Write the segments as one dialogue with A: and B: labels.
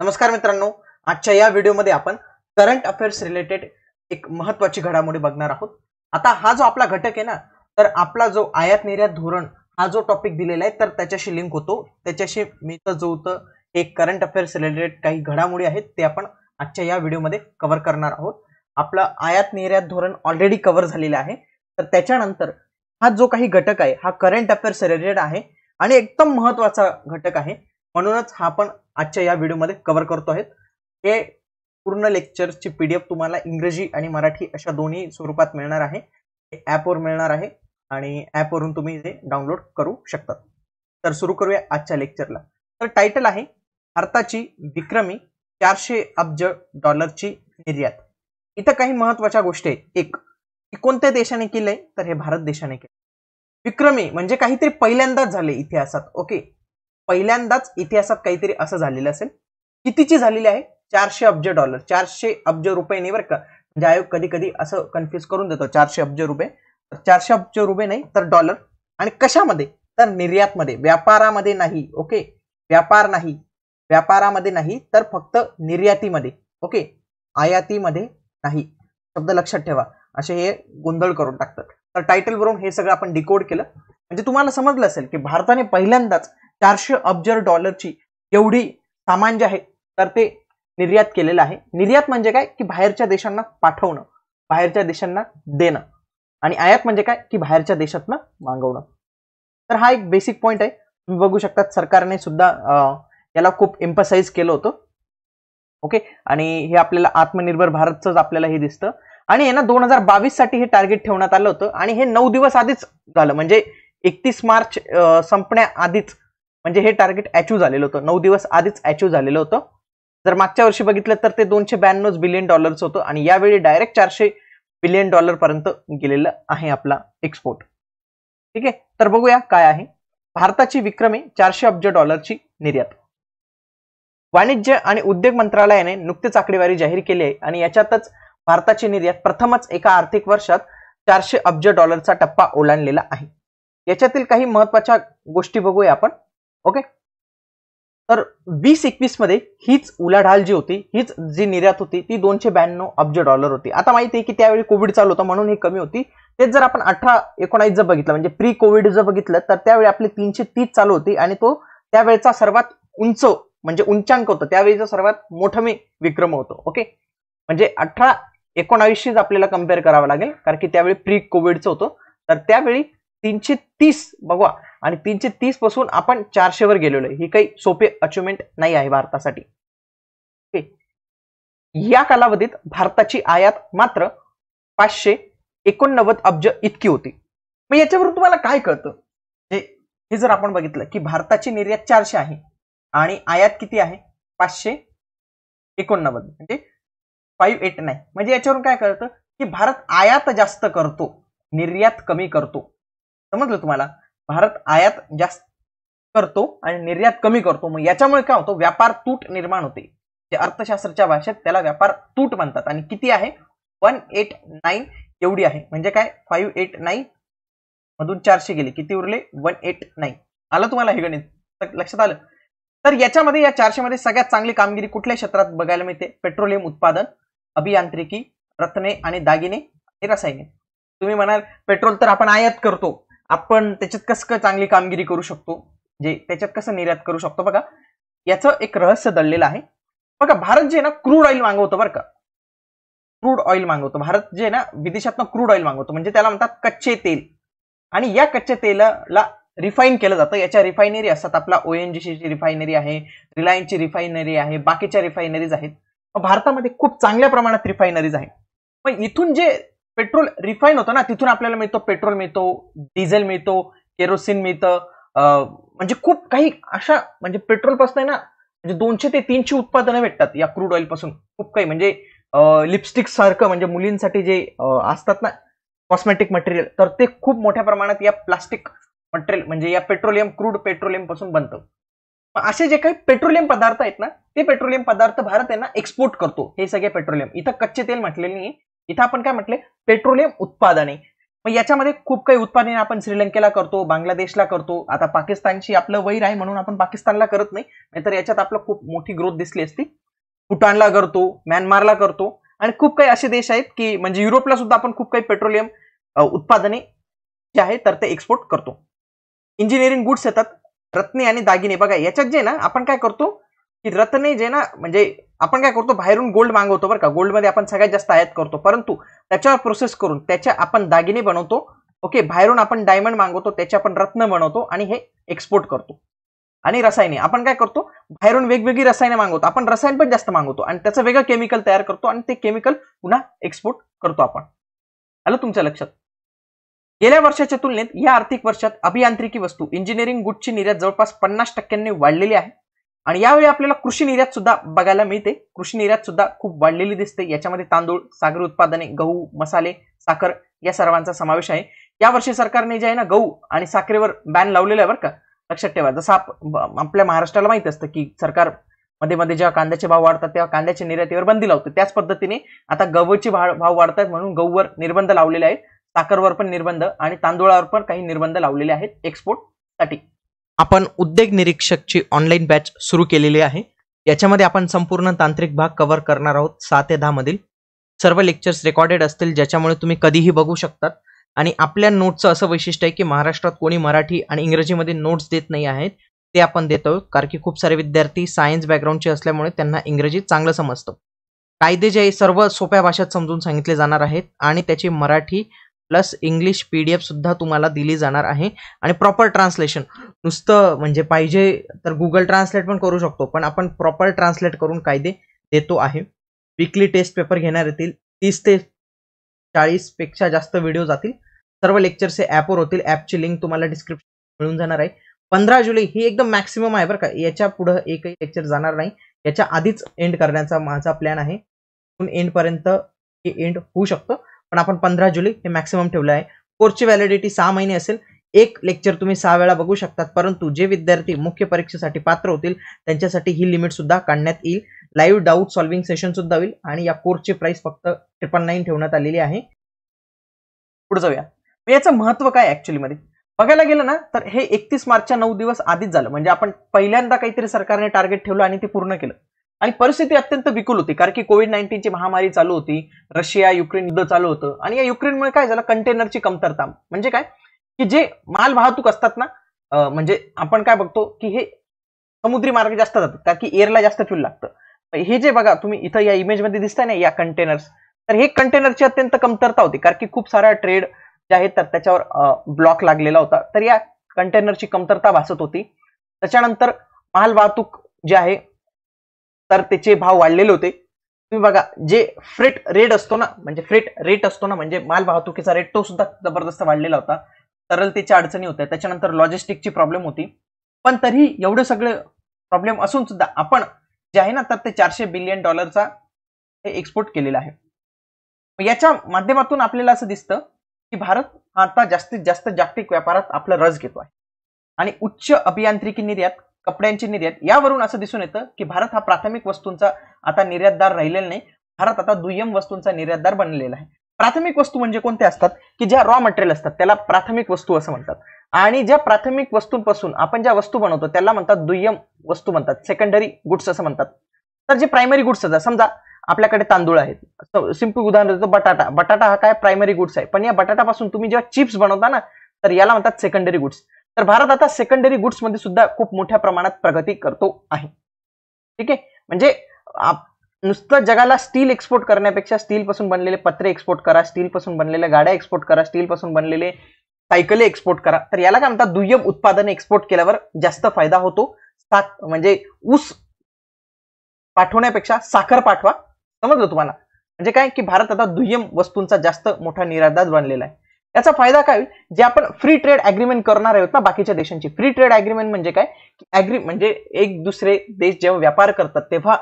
A: नमस्कार मित्रांनो आजच्या या व्हिडिओमध्ये आपण करंट अफेअर्स रिलेटेड एक महत्वाची घडामोडी बघणार आहोत आता हा जो आपला घटक आहे ना तर आपला जो आयात निर्यात धोरण हा जो टॉपिक दिलेला आहे तर त्याच्याशी लिंक होतो त्याच्याशी मी तर जो होतं एक करंट अफेअर्स रिलेटेड काही घडामोडी आहेत ते आपण आजच्या या व्हिडिओमध्ये कव्हर करणार आहोत आपला आयात निर्यात धोरण ऑलरेडी कव्हर झालेलं आहे तर त्याच्यानंतर हा जो काही घटक आहे हा करंट अफेअर्स रिलेटेड आहे आणि एकदम महत्वाचा घटक आहे म्हणूनच हा आपण आजच्या या व्हिडिओमध्ये कव्हर करतो आहेत हे पूर्ण लेक्चरची पी डी एफ तुम्हाला इंग्रजी आणि मराठी अशा दोन्ही स्वरूपात मिळणार आहे हे ॲपवर मिळणार आहे आणि ॲपवरून तुम्ही हे डाउनलोड करू शकता तर सुरू करूया आजच्या लेक्चरला तर टायटल आहे भारताची विक्रमी चारशे अब्ज डॉलरची निर्यात इथं काही महत्वाच्या गोष्टी आहेत एक कोणत्या देशाने केलंय तर हे भारत देशाने केलं विक्रमी म्हणजे काहीतरी पहिल्यांदाच झाले इतिहासात ओके पहिल्यांदाच इतिहासात काहीतरी असं झालेलं असेल कितीची झालेली आहे चारशे अब्ज डॉलर चारशे अब्ज रुपये नाही बरं का म्हणजे आयोग कधी कधी असं कन्फ्युज करून देतो चारशे अब्ज रुपये चारशे अब्ज रुपये नाही तर डॉलर आणि कशामध्ये तर निर्यातमध्ये व्यापारामध्ये नाही ओके व्यापार नाही व्यापारामध्ये नाही तर फक्त निर्यातीमध्ये ओके आयातीमध्ये नाही शब्द लक्षात ठेवा असे हे गोंधळ करून टाकतात तर टायटल हे सगळं आपण डिकोड केलं म्हणजे तुम्हाला समजलं असेल की भारताने पहिल्यांदाच चारशे अब्ज डॉलरची एवढी सामान जे आहे तर ते निर्यात केलेलं आहे निर्यात म्हणजे काय की बाहेरच्या देशांना पाठवणं बाहेरच्या देशांना देणं आणि आयात म्हणजे काय की बाहेरच्या देशातनं मागवणं तर हा एक बेसिक पॉईंट आहे तुम्ही बघू शकता सरकारने सुद्धा याला खूप एम्पसाइज केलं होतं ओके आणि हे आपल्याला आत्मनिर्भर भारतचंच आपल्याला हे दिसतं आणि हे ना दोन हजार बावीस साठी हे टार्गेट ठेवण्यात आलं होतं आणि हे नऊ दिवस आधीच झालं म्हणजे एकतीस मार्च संपण्याआधीच म्हणजे हे टार्गेट अचीव्ह झालेलं होतं नऊ दिवस आधीच अचीव्ह झालेलं होतं जर मागच्या वर्षी बघितलं तर ते दोनशे ब्याण्णव बिलियन डॉलर्स होतं आणि यावेळी डायरेक्ट चारशे बिलियन डॉलर पर्यंत गेलेलं आहे आपला एक्सपोर्ट ठीक आहे तर बघूया काय आहे भारताची विक्रमी चारशे अब्ज डॉलरची निर्यात वाणिज्य आणि उद्योग मंत्रालयाने नुकतीच आकडेवारी जाहीर केली आहे आणि याच्यातच भारताची निर्यात प्रथमच एका आर्थिक वर्षात चारशे अब्ज डॉलरचा टप्पा ओलांडलेला आहे याच्यातील काही महत्वाच्या गोष्टी बघूया आपण ओके तर वीस एकवीस मध्ये हीच उलाढाल जी होती हीच जी निर्यात होती ती दोनशे ब्याण्णव अब्ज डॉलर होती आता माहिती आहे की त्यावेळी कोविड चालू होता म्हणून ही कमी होती तेच जर आपण अठरा एकोणावीस जर बघितलं म्हणजे प्री कोविड जर बघितलं तर त्यावेळी आपली तीनशे तीस चालू होती आणि तो त्यावेळेचा सर्वात उंच म्हणजे उंचांक होता त्यावेळीचा सर्वात मोठं मी विक्रम होतो ओके म्हणजे अठरा एकोणावीसशीच आपल्याला कम्पेअर करावं लागेल कारण की त्यावेळी प्री कोविडचं होतं तर त्यावेळी तीनशे तीस बघवा आणि तीनशे तीस पासून आपण चारशेवर गेलेलो ही काही सोपे अचिव्हमेंट नाही आहे भारतासाठी या कालावधीत भारताची आयात मात्र पाचशे एकोणनव्वद अब्ज इतकी होती मग याच्यावरून तुम्हाला काय कळतं हे जर आपण बघितलं की भारताची निर्यात चारशे आहे आणि आयात किती आहे पाचशे एकोणनव्वद म्हणजे फाईव्ह एट नाईन म्हणजे याच्यावरून काय कळतं की भारत आयात जास्त करतो निर्यात कमी करतो समजलं तुम्हाला भारत आयात जास्त करतो आणि निर्यात कमी करतो मग याच्यामुळे काय होतो व्यापार तूट निर्माण होते जे अर्थशास्त्राच्या भाषेत त्याला व्यापार तूट म्हणतात आणि किती आहे वन एट नाईन एवढी आहे म्हणजे काय फाईव्ह एट नाईन मधून चारशे गेले किती उरले वन एट नाईन आलं तुम्हाला हे गणित लक्षात आलं तर याच्यामध्ये या चारशे मध्ये सगळ्यात चांगली कामगिरी कुठल्या क्षेत्रात बघायला मिळते पेट्रोलियम उत्पादन अभियांत्रिकी रत्ने आणि दागिने हे रसायने तुम्ही म्हणाल पेट्रोल तर आपण आयात करतो आपण त्याच्यात कसं चांगली कामगिरी करू शकतो जे त्याच्यात कसं निर्यात करू शकतो बघा याचं एक रहस्य दडलेलं आहे बघा भारत जे ना क्रूड ऑइल मागवतो बरं का क्रूड ऑइल मागवतो भारत जे ना विदेशात क्रूड ऑइल मागवतो म्हणजे त्याला म्हणतात कच्चे तेल आणि या कच्चे तेलाला रिफाईन केलं जातं याच्या रिफायनरी असतात आपला ओएनजीसीची रिफायनरी आहे रिलायन्सची रिफायनरी आहे बाकीच्या रिफायनरीज आहेत भारतामध्ये खूप चांगल्या प्रमाणात रिफायनरीज आहेत पण इथून जे पेट्रोल रिफाईन होतं ना तिथून आपल्याला मिळतो पेट्रोल मिळतो डिझेल मिळतो केरोसिन मिळतं म्हणजे खूप काही अशा म्हणजे पेट्रोलपासून आहे ना म्हणजे दोनशे ते तीनशे उत्पादनं भेटतात या क्रूड ऑइलपासून खूप काही म्हणजे लिपस्टिक सारखं म्हणजे मुलींसाठी जे असतात ना कॉस्मेटिक मटेरियल तर ते खूप मोठ्या प्रमाणात या प्लास्टिक मटेरियल म्हणजे या पेट्रोलियम क्रूड पेट्रोलियम पासून बनतं असे जे काही पेट्रोलियम पदार्थ आहेत ना ते पेट्रोलियम पदार्थ भारत यांना एक्सपोर्ट करतो हे सगळे पेट्रोलियम इथं कच्चे तेल म्हटलेले नाही इथं आपण काय म्हटले पेट्रोलियम उत्पादने मग याच्यामध्ये खूप काही उत्पादने आपण श्रीलंकेला करतो बांगलादेशला करतो आता पाकिस्तानशी आपलं वैर आहे म्हणून आपण पाकिस्तानला करत नाही नाहीतर याच्यात आपलं खूप मोठी ग्रोथ दिसली असती भूटानला करतो म्यानमारला करतो आणि खूप काही असे देश आहेत की म्हणजे युरोपला सुद्धा आपण खूप काही पेट्रोलियम उत्पादने जे आहे तर ते एक्सपोर्ट करतो इंजिनिअरिंग गुड्स येतात रत्ने आणि दागिने बघा याच्यात जे ना आपण काय करतो की रत्ने जे ना म्हणजे आपण काय करतो बाहेरून गोल्ड मागवतो बरं का गोल्डमध्ये आपण सगळ्यात जास्त आयात करतो परंतु त्याच्यावर प्रोसेस करून त्याचे आपण दागिने बनवतो ओके बाहेरून आपण डायमंड मागवतो त्याचे आपण रत्न बनवतो आणि हे एक्सपोर्ट करतो आणि रसायने आपण काय करतो बाहेरून वेगवेगळी रसायने मागवतो आपण रसायन पण जास्त मागवतो आणि त्याचं वेगळं केमिकल तयार करतो आणि ते केमिकल पुन्हा एक्सपोर्ट करतो आपण आलं तुमच्या लक्षात गेल्या वर्षाच्या तुलनेत या आर्थिक वर्षात अभियांत्रिकी वस्तू इंजिनिअरिंग गुडची निर्यात जवळपास पन्नास टक्क्यांनी वाढलेली आहे आणि यावेळी आपल्याला कृषी निर्यात सुद्धा बघायला मिळते कृषी निर्यात सुद्धा खूप वाढलेली दिसते याच्यामध्ये तांदूळ सागरी उत्पादने गहू मसाले साखर या सर्वांचा समावेश आहे यावर्षी सरकारने जे आहे ना गहू आणि साखरेवर बॅन लावलेलं आहे बरं का लक्षात ठेवा जसं आपल्या महाराष्ट्राला माहित असतं की सरकार मध्ये मध्ये जेव्हा कांद्याचे भाव वाढतात तेव्हा कांद्याच्या निर्यातीवर बंदी लावते त्याच पद्धतीने आता गव्हाचे भाव वाढतात म्हणून गहूवर निर्बंध लावलेले आहेत साखरवर पण निर्बंध आणि तांदुळावर पण काही निर्बंध लावलेले आहेत एक्सपोर्टसाठी आपण उद्योग निरीक्षकची ऑनलाईन बॅच सुरू केलेली आहे याच्यामध्ये आपण संपूर्ण तांत्रिक भाग कव्हर करणार आहोत सहा ते मधील सर्व लेक्चर्स रेकॉर्डेड असतील ज्याच्यामुळे तुम्ही कधीही बघू शकतात आणि आपल्या नोट्सचं असं वैशिष्ट्य आहे की महाराष्ट्रात कोणी मराठी आणि इंग्रजीमध्ये नोट्स देत नाही आहेत ते आपण देतो कारण की खूप सारे विद्यार्थी सायन्स बॅकग्राऊंडचे असल्यामुळे त्यांना इंग्रजी चांगलं समजतं कायदे जे सर्व सोप्या भाषेत समजून सांगितले जाणार आहेत आणि त्याची Marathi plus English P D एफसुद्धा तुम्हाला दिली जाणार आहे आणि प्रॉपर ट्रान्सलेशन नुसतं म्हणजे पाहिजे तर गुगल ट्रान्सलेट पण करू शकतो पण आपण प्रॉपर ट्रान्सलेट करून कायदे देतो आहे वीकली टेस्ट पेपर घेणार येतील तीस ते पेक्षा जास्त व्हिडिओ जातील सर्व लेक्चर्स हे ॲपवर होतील ॲपची लिंक तुम्हाला डिस्क्रिप्शन मिळून जाणार आहे पंधरा जुलै ही एकदम मॅक्सिमम आहे बरं का याच्या पुढे एकही लेक्चर जाणार नाही याच्या आधीच एंड करण्याचा माझा प्लॅन आहे एंडपर्यंत हे एंड होऊ शकतं पण आपण पंधरा जुलै हे मॅक्सिमम ठेवलं आहे कोर्सची व्हॅलिडिटी सहा महिने असेल एक लेक्चर तुम्ही सहा वेळा बघू शकतात परंतु जे विद्यार्थी मुख्य परीक्षेसाठी पात्र होतील त्यांच्यासाठी ही लिमिट सुद्धा काढण्यात येईल लाईव्ह डाऊट सॉल्व्हिंग सेशन सुद्धा होईल आणि या कोर्सची प्राइस फक्त ट्रिपल नाईन ठेवण्यात आलेली आहे पुढे जाऊया याचं महत्व काय मध्ये बघायला गेलं ना तर हे एकतीस मार्चच्या नऊ दिवस आधीच झालं म्हणजे आपण पहिल्यांदा काहीतरी सरकारने टार्गेट ठेवलं आणि ते पूर्ण केलं आणि परिस्थिती अत्यंत बिकुल होती कारण की कोविड नाईन्टीनची महामारी चालू होती रशिया युक्रेन युद्ध चालू होतं आणि या युक्रेनमुळे काय झालं कंटेनरची कमतरता म्हणजे काय की जे माल वाहतूक असतात ना म्हणजे आपण काय बघतो की हे समुद्री मार्ग जास्त जातात कारण की एअरला जास्त फ्यूल लागतं हे जे बघा तुम्ही इथं या इमेजमध्ये दिसताय ना या कंटेनर्स तर हे कंटेनरची अत्यंत कमतरता होती कारण की खूप सारा ट्रेड जे आहेत तर त्याच्यावर ब्लॉक लागलेला होता तर या कंटेनरची कमतरता भासत होती त्याच्यानंतर माल वाहतूक जे आहे तर त्याचे भाव वाढलेले होते तुम्ही बघा जे फ्रेट रेट असतो ना म्हणजे फ्रेट रेट असतो ना म्हणजे माल वाहतुकीचा रेट तो सुद्धा जबरदस्त वाढलेला होता तरलतेच्या अडचणी होत्या त्याच्यानंतर लॉजिस्टिकची प्रॉब्लेम होती पण तरीही एवढे सगळे प्रॉब्लेम असून सुद्धा आपण जे आहे ना तर ते चारशे बिलियन डॉलरचा हे एक्सपोर्ट केलेला आहे याच्या माध्यमातून आपल्याला असं दिसतं की भारत आता जास्तीत जास्त जागतिक व्यापारात आपला रस घेतो आहे आणि उच्च अभियांत्रिकी निर्यात कपड्यांची निर्यात यावरून असं दिसून येतं की भारत हा प्राथमिक वस्तूंचा आता निर्यातदार राहिलेला नाही भारत आता दुय्यम वस्तूंचा निर्यातदार बनलेला आहे प्राथमिक वस्तू म्हणजे कोणत्या असतात की ज्या रॉ मटेरियल असतात त्याला प्राथमिक वस्तू असं म्हणतात आणि ज्या प्राथमिक वस्तूंपासून आपण ज्या वस्तू बनवतो त्याला म्हणतात दुय्यम वस्तू म्हणतात सेकंडरी गुड्स असं म्हणतात तर जे प्रायमरी गुड्स असतात समजा आपल्याकडे तांदूळ आहेत सिंपल उदाहरण देतो बटाटा बटाटा हा काय प्रायमरी गुड्स आहे पण या बटाटापासून तुम्ही जेव्हा चिप्स बनवता ना तर याला म्हणतात सेकंडरी गुड्स तर भारत आता सेकंडरी गुड्समध्ये सुद्धा खूप मोठ्या प्रमाणात प्रगती करतो आहे ठीक आहे म्हणजे नुसतं जगाला स्टील एक्सपोर्ट करण्यापेक्षा स्टीलपासून बनलेले पत्रे एक्सपोर्ट करा स्टीलपासून बनलेल्या गाड्या एक्सपोर्ट करा स्टीलपासून बनलेले सायकले एक्सपोर्ट करा तर याला काय म्हणतात दुय्यम उत्पादने एक्सपोर्ट केल्यावर जास्त फायदा होतो सात म्हणजे ऊस पाठवण्यापेक्षा साखर पाठवा समजलं तुम्हाला म्हणजे काय की भारत आता दुय्यम वस्तूंचा जास्त मोठा निराधार बनलेला आहे याचा फायदा काय होईल जे आपण फ्री ट्रेड अग्रीमेंट करणार आहोत ना बाकीच्या देशांची फ्री ट्रेड अग्रीमेंट म्हणजे काय अग्री म्हणजे एक दुसरे देश जेव्हा व्यापार करतात तेव्हा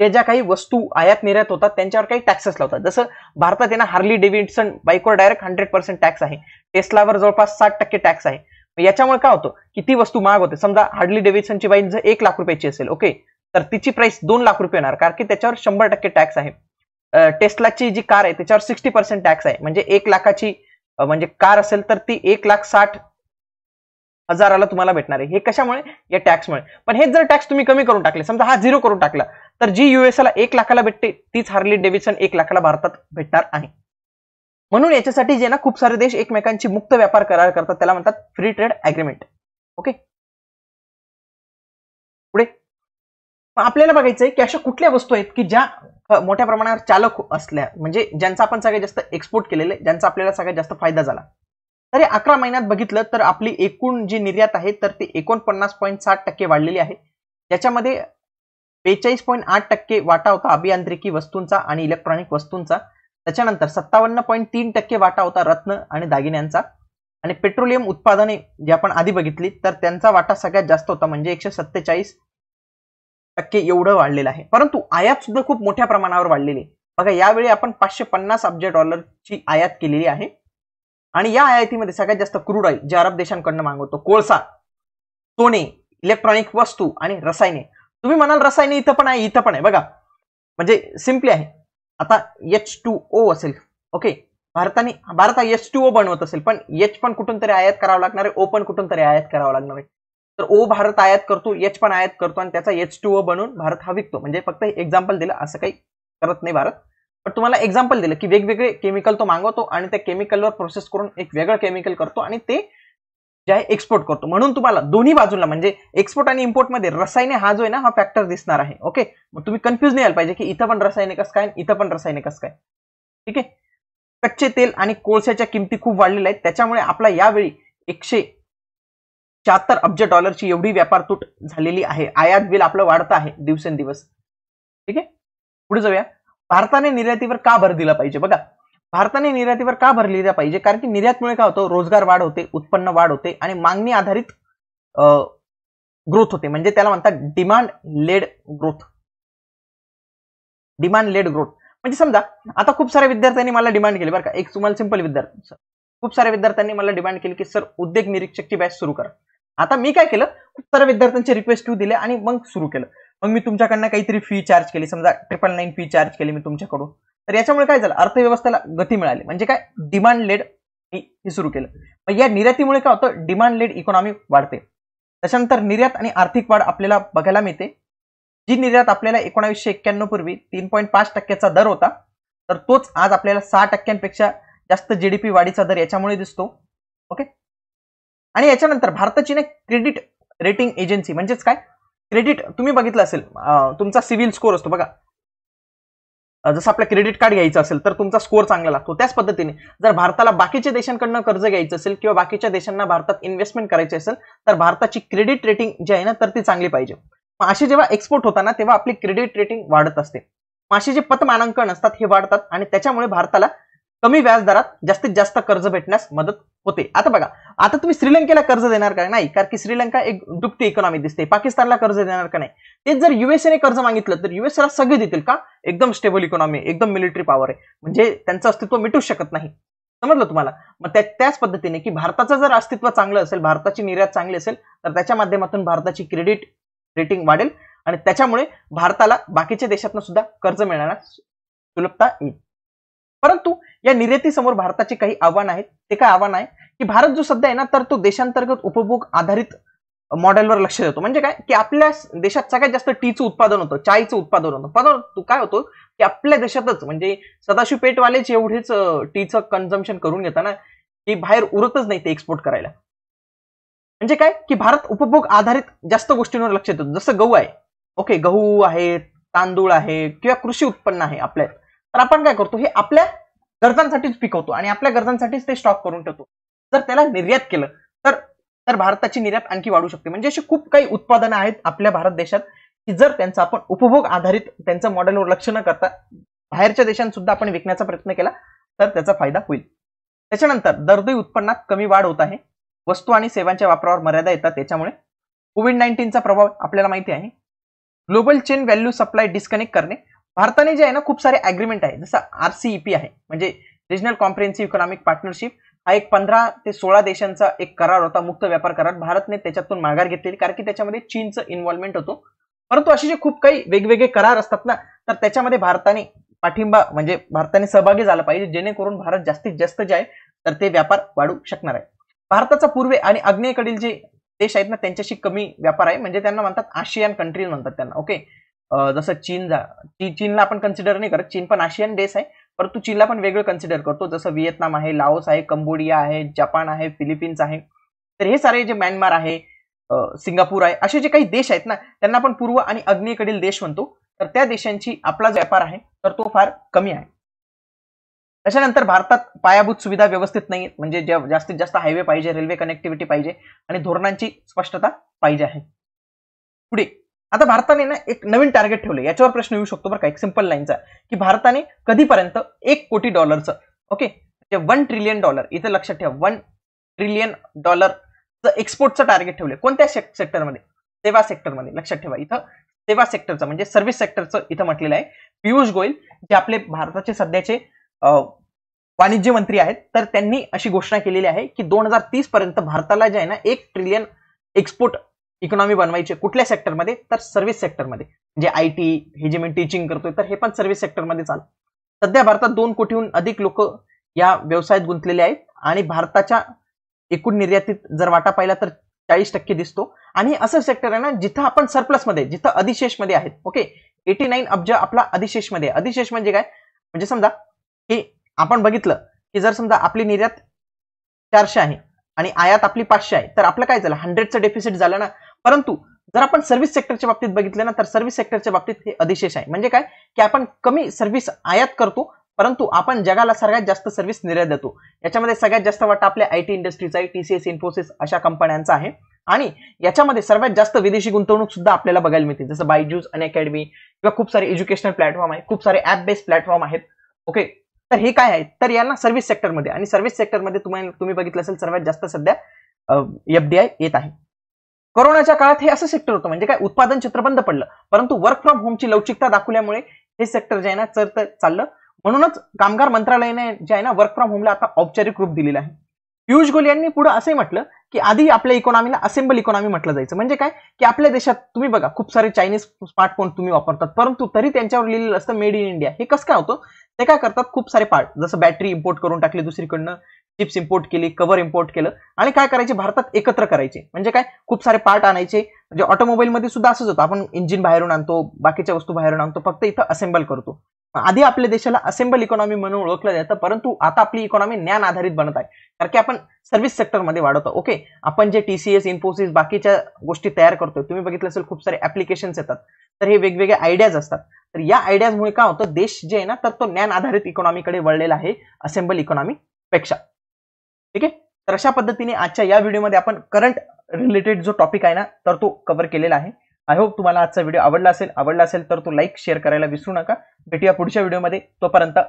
A: ते ज्या काही वस्तू आयात निर्यात होतात त्यांच्यावर काही टॅक्सेस लावतात जसं भारतात आहे हार्ली डेव्हिडसन बाईकवर डायरेक्ट हंड्रेड पर्सेंट टॅक्स आहे टेस्लावर जवळपास साठ टक्के टॅक्स आहे याच्यामुळे काय होतं की ती वस्तू महाग होते समजा हार्डली डेव्हिडसनची बाईक जर एक लाख रुपयाची असेल ओके तर तिची प्राइस दोन लाख रुपये येणार कारण की त्याच्यावर शंभर टक्के टॅक्स आहे टेस्लाची जी कार आहे त्याच्यावर सिक्स्टी पर्सेंट टॅक्स आहे म्हणजे एक लाखाची म्हणजे कार असेल तर ती एक लाख साठ हजाराला तुम्हाला भेटणार आहे हे कशामुळे या टॅक्समुळे पण हेच जर टॅक्स तुम्ही कमी करून टाकले समजा हा झिरो करून टाकला तर जी युएसला एक लाखाला भेटते तीच हार्ली डेव्हिसन एक लाखाला भारतात भेटणार आहे म्हणून याच्यासाठी जे ना खूप सारे देश एकमेकांची मुक्त व्यापार करार करतात त्याला म्हणतात फ्री ट्रेड अग्रीमेंट ओके पुढे आपल्याला बघायचंय की अशा कुठल्या वस्तू आहेत की ज्या मोठ्या प्रमाणावर चालक असल्या म्हणजे ज्यांचा आपण सगळ्यात जास्त एक्सपोर्ट केलेले ज्यांचा आपल्याला सगळ्यात जास्त फायदा झाला तरी अकरा महिन्यात बघितलं तर आपली एकूण जी निर्यात आहे तर ती एकोणपन्नास पॉईंट साठ टक्के वाढलेली आहे ज्याच्यामध्ये बेचाळीस पॉईंट आठ टक्के वाटा होता अभियांत्रिकी वस्तूंचा आणि इलेक्ट्रॉनिक वस्तूंचा त्याच्यानंतर सत्तावन्न पॉईंट तीन टक्के वाटा होता रत्न आणि दागिन्यांचा आणि पेट्रोलियम उत्पादने जी आपण आधी बघितली तर त्यांचा वाटा सगळ्यात जास्त होता म्हणजे एकशे सत्तेचाळीस टक्के एवढं वाढलेलं आहे परंतु आयात सुद्धा खूप मोठ्या प्रमाणावर वाढलेली आहे बघा यावेळी आपण पाचशे पन्नास अब्ज डॉलरची आयात केलेली आहे आणि या आयातीमध्ये सगळ्यात जास्त क्रूड ऑइल जे अरब देशांकडनं मागवतो कोळसा सोने इलेक्ट्रॉनिक वस्तू आणि रसायने तुम्ही म्हणाल रसायने इथं पण आहे इथं पण आहे बघा म्हणजे सिम्पली आहे आता एच टू ओ असेल ओके भारताने भारत एच टू ओ बनवत असेल पण एच पण कुठून तरी आयात करावं लागणार आहे ओ पण कुठून तरी आयात करावं लागणार आहे तर ओ भारत आयात करतो एच पण आयात करतो आणि त्याचा एच टू ओ बनवून भारत हा विकतो म्हणजे फक्त एक्झाम्पल दिलं असं काही करत नाही भारत पण तुम्हाला एक्झाम्पल दिलं की वेगवेगळे केमिकल तो मागवतो आणि त्या केमिकलवर प्रोसेस करून एक वेगळं केमिकल करतो आणि ते जे आहे एक्सपोर्ट करतो म्हणून तुम्हाला दोन्ही बाजूला म्हणजे एक्सपोर्ट आणि इम्पोर्टमध्ये रसायने हा जो आहे ना हा फॅक्टर दिसणार आहे ओके मग तुम्ही कन्फ्युज नाही यायला पाहिजे की इथं पण रसायने कसं काय इथं पण रसायने कसं काय ठीक आहे कच्चे तेल आणि कोळशाच्या किमती खूप वाढलेल्या आहेत त्याच्यामुळे आपला यावेळी एकशे शहात्तर अब्ज डॉलरची एवढी व्यापार तूट झालेली आहे आयात बिल आपलं वाढत आहे दिवसेंदिवस ठीक आहे पुढे जाऊया भारताने निर्यातीवर का भर दिला पाहिजे बघा भारताने निर्यातीवर का भर दिला पाहिजे कारण की निर्यातमुळे काय होतं रोजगार वाढ होते उत्पन्न वाढ होते आणि मागणी आधारित ग्रोथ होते म्हणजे त्याला म्हणतात demand led growth demand led growth म्हणजे समजा आता खूप साऱ्या विद्यार्थ्यांनी मला डिमांड केली बरं का एक तुम्हाला सिंपल विद्यार्थी खूप साऱ्या विद्यार्थ्यांनी मला डिमांड केली की सर उद्योग निरीक्षकची बॅच सुरू करा आता मी काय केलं खूप विद्यार्थ्यांचे रिक्वेस्ट ठेवू दिले आणि मग सुरू केलं मग मी तुमच्याकडनं काहीतरी फी चार्ज केली समजा ट्रिपल नाईन फी चार्ज केली मी तुमच्याकडून तर याच्यामुळे काय झालं अर्थव्यवस्थेला गती मिळाली म्हणजे काय डिमांड लेड हे सुरू केलं मग या निर्यातीमुळे काय होतं डिमांड लेड इकॉनॉमी वाढते त्याच्यानंतर निर्यात आणि आर्थिक वाढ आपल्याला बघायला मिळते जी निर्यात आपल्याला एकोणावीसशे एक्क्याण्णव पूर्वी तीन पॉईंट पाच टक्क्याचा दर होता तर तोच आज आपल्याला सहा टक्क्यांपेक्षा जास्त जी डी पी वाढीचा दर याच्यामुळे दिसतो ओके आणि याच्यानंतर भारताची ना क्रेडिट रेटिंग एजन्सी म्हणजेच काय क्रेडिट तुम्ही बघितलं असेल तुमचा सिव्हिल स्कोर असतो बघा जसं आपलं क्रेडिट कार्ड घ्यायचं असेल तर तुमचा स्कोर चांगला लागतो त्याच पद्धतीने जर भारताला बाकीच्या देशांकडनं कर्ज घ्यायचं असेल किंवा बाकीच्या देशांना भारतात इन्व्हेस्टमेंट करायची असेल तर भारताची क्रेडिट रेटिंग जी आहे ना तर ती चांगली पाहिजे मग अशी जेव्हा एक्सपोर्ट होताना तेव्हा आपली क्रेडिट रेटिंग वाढत असते असे जे पतमानांकन असतात हे वाढतात आणि त्याच्यामुळे भारताला कमी व्याजदरात जास्तीत जास्त कर्ज भेटण्यास मदत होते आता बघा आता तुम्ही श्रीलंकेला कर्ज देणार का नाही कारण की श्रीलंका एक डुबती इकॉनॉमी दिसते पाकिस्तानला कर्ज देणार का नाही तेच जर युएसएने कर्ज मागितलं तर युएसएला सगळे देतील का एकदम स्टेबल इकॉनॉमी एकदम मिलिटरी पॉवर आहे म्हणजे त्यांचं अस्तित्व मिटू शकत नाही समजलं तुम्हाला मग त्याच पद्धतीने की भारताचं जर अस्तित्व चांगलं असेल भारताची निर्यात चांगली असेल तर त्याच्या माध्यमातून भारताची क्रेडिट रेटिंग वाढेल आणि त्याच्यामुळे भारताला बाकीच्या देशातून सुद्धा कर्ज मिळण्यास सुलभता येईल परंतु या निर्यातीसमोर भारताचे काही आव्हान आहेत ते काय आव्हान आहे की भारत जो सध्या आहे ना तर तो देशांतर्गत उपभोग आधारित मॉडेलवर लक्ष देतो म्हणजे काय की आपल्या देशात सगळ्यात जास्त टीचं उत्पादन होतं चायचं उत्पादन होतं परंतु काय होतो की आपल्या देशातच म्हणजे सदाशिव पेठवालेच एवढेच टीचं कन्झम्पन करून घेताना की बाहेर उरतच नाही ते एक्सपोर्ट करायला म्हणजे काय की भारत उपभोग आधारित जास्त गोष्टींवर लक्ष देतो जसं गहू आहे ओके गहू आहे तांदूळ आहे किंवा कृषी उत्पन्न आहे आपल्या तर आपण काय करतो हे आपल्या गरजांसाठीच पिकवतो आणि आपल्या गरजांसाठीच ते स्टॉक करून ठेवतो जर त्याला निर्यात केलं तर तर भारताची निर्यात आणखी वाढू शकते म्हणजे अशी खूप काही उत्पादनं आहेत आपल्या भारत देशात की जर त्यांचा आपण उपभोग आधारित त्यांचं मॉडेलवर लक्ष न करता बाहेरच्या देशांत सुद्धा आपण विकण्याचा प्रयत्न केला तर त्याचा फायदा होईल त्याच्यानंतर दरदोई उत्पन्नात कमी वाढ होत आहे वस्तू आणि सेवांच्या वापरावर मर्यादा येतात त्याच्यामुळे कोविड नाईन्टीनचा प्रभाव आपल्याला माहिती आहे global chain value supply disconnect करणे भारताने जे आहे ना खूप सारे अग्रीमेंट आहे जसं आरसीईपी e आहे म्हणजे रिजनल कॉम्प्रिहेन्सिव्ह इकॉनॉमिक पार्टनरशिप हा एक पंधरा ते सोळा देशांचा एक करार होता मुक्त व्यापार करार भारतने त्याच्यातून माघार घेतलेली कारण की त्याच्यामध्ये चीनचं इन्व्हॉल्वमेंट होतो परंतु असे जे खूप काही वेगवेगळे करार असतात ना तर त्याच्यामध्ये भारताने पाठिंबा म्हणजे भारताने सहभागी झाला पाहिजे जेणेकरून भारत जास्तीत जास्त जे आहे तर ते व्यापार वाढू शकणार आहे भारताचा पूर्वे आणि अग्नेकडील जे देश आहेत ना त्यांच्याशी कमी व्यापार आहे म्हणजे त्यांना म्हणतात आशियान कंट्री म्हणतात त्यांना ओके जसं चीन चीनला आपण कन्सिडर नाही करत चीन पण आशियन देश आहे परंतु चीनला पण वेगळं कन्सिडर करतो जसं व्हिएतनाम आहे लाओस आहे कंबोडिया आहे जपान आहे फिलिपिन्स आहे तर हे सारे जे म्यानमार आहे सिंगापूर आहे असे जे काही देश आहेत ना त्यांना आपण पूर्व आणि अग्नेकडील देश म्हणतो तर त्या देशांची आपला व्यापार आहे तर तो फार कमी आहे त्याच्यानंतर भारतात पायाभूत सुविधा व्यवस्थित नाही म्हणजे ज्या जास्तीत जास्त हायवे पाहिजे रेल्वे कनेक्टिव्हिटी पाहिजे आणि धोरणांची स्पष्टता पाहिजे आहे पुढे आता भारताने ना एक नवीन टार्गेट ठेवलं याच्यावर प्रश्न येऊ शकतो बरं का एक सिंपल लाईनचा की भारताने कधीपर्यंत एक कोटी डॉलरचं ओके वन ट्रिलियन डॉलर इथं लक्षात ठेवा वन ट्रिलियन डॉलरचं एक्सपोर्टचं टार्गेट ठेवलं कोणत्या सेक्टरमध्ये सेवा सेक्टरमध्ये लक्षात ठेवा इथं सेवा सेक्टरचं म्हणजे सर्व्हिस सेक्टरचं इथं म्हटलेलं आहे पियुष गोयल जे आपले भारताचे सध्याचे वाणिज्य मंत्री आहेत तर त्यांनी अशी घोषणा केलेली आहे की दोन हजार तीस पर्यंत भारताला जे आहे ना एक ट्रिलियन एक्सपोर्ट इकॉनॉमी बनवायची कुठल्या सेक्टरमध्ये तर सर्व्हिस सेक्टरमध्ये म्हणजे आय टी हे जे मी टीचिंग करतोय तर हे पण सर्व्हिस सेक्टरमध्ये चाल सध्या भारतात दोन कोटीहून अधिक लोक या व्यवसायात गुंतलेले आहेत आणि भारताच्या एकूण निर्यातीत जर वाटा पाहिला तर चाळीस टक्के दिसतो आणि असं सेक्टर आहे ना जिथं आपण सरप्लसमध्ये जिथं अधिशेषमध्ये आहेत ओके एटी नाईन अब्ज आपला अधिशेषमध्ये अधिशेष म्हणजे काय म्हणजे समजा की आपण बघितलं की जर समजा आपली निर्यात चारशे आहे आणि आयात आपली पाचशे आहे तर आपलं काय झालं हंड्रेडचं डेफिसिट झालं ना परंतु जर आपण सर्व्हिस सेक्टरच्या बाबतीत बघितलं ना तर सर्व्हिस सेक्टरच्या बाबतीत हे अधिशेष आहे म्हणजे काय की आपण कमी सर्व्हिस आयात करतो परंतु आपण जगाला सगळ्यात जास्त सर्व्हिस निर्यात देतो याच्यामध्ये सगळ्यात जास्त वाटा आपल्या आय टी इंडस्ट्रीचा आहे टी सी एस इन्फोसिस अशा कंपन्यांचा आहे आणि याच्यामध्ये सर्वात जास्त विदेशी गुंतवणूक सुद्धा आपल्याला बघायला मिळते जसं बायजूस अन अकॅडमी किंवा खूप सारे एज्युकेशनल प्लॅटफॉर्म आहे खूप सारे ऍप बेस्ड प्लॅटफॉर्म आहेत ओके तर हे काय आहे तर यांना सर्व्हिस सेक्टरमध्ये आणि सर्व्हिस सेक्टरमध्ये तुम्हाला तुम्ही बघितलं असेल सर्वात जास्त सध्या एफडीआय येत आहे कोरोनाच्या काळात हे असं सेक्टर होतं म्हणजे काय उत्पादन क्षेत्र बंद पडलं परंतु वर्क फ्रॉम होमची लवचिकता दाखवल्यामुळे हे सेक्टर जे आहे ना तर चाललं म्हणूनच कामगार मंत्रालयाने जे आहे ना वर्क फ्रॉम होमला आता औपचारिक रूप दिलेलं आहे पियुष गोयल यांनी पुढे असंही म्हटलं की आधी आपल्या इकॉनॉमीला असेंबल इकॉनॉमी म्हटलं जायचं म्हणजे काय की आपल्या देशात तुम्ही बघा खूप सारे चायनीज स्मार्टफोन तुम्ही वापरतात परंतु तरी त्यांच्यावर लिहिलेलं असतं मेड इन इंडिया हे कसं काय होतं ते काय करतात खूप सारे पार्ट जसं बॅटरी इम्पोर्ट करून टाकली दुसरीकडनं चिप्स इम्पोर्ट केली कव्हर इम्पोर्ट केलं आणि काय करायचे भारतात एकत्र करायचे म्हणजे काय खूप सारे पार्ट आणायचे म्हणजे ऑटोमोबाईलमध्ये सुद्धा असंच होतं आपण इंजिन बाहेरून आणतो बाकीच्या वस्तू बाहेरून आणतो फक्त इथं असेंबल करतो आधी आपल्या देशाला असेंबल इकॉनॉमी म्हणून ओळखलं जातं परंतु आता आपली इकॉनॉमी ज्ञान आधारित बनत आहे कारण की आपण सर्व्हिस सेक्टरमध्ये वाढवतो ओके आपण जे टी सी एस इन्फोसिस बाकीच्या गोष्टी तयार करतो तुम्ही बघितलं असेल खूप सारे ऍप्लिकेशन्स येतात तर हे वेगवेगळे आयडियाज असतात तर या आयडियाजमुळे काय होतं देश जे आहे ना तर तो ज्ञान आधारित इकॉनॉमीकडे वळलेला आहे असेंबल इकॉनॉमी पेक्षा ठीक आहे तर अशा पद्धतीने आजच्या या व्हिडिओमध्ये आपण करंट रिलेटेड जो टॉपिक आहे ना तर तो कव्हर केलेला आहे आय होप तुम्हाला आजचा व्हिडिओ आवडला असेल आवडला असेल तर तो लाईक शेअर करायला विसरू नका भेटूया पुढच्या व्हिडिओमध्ये तोपर्यंत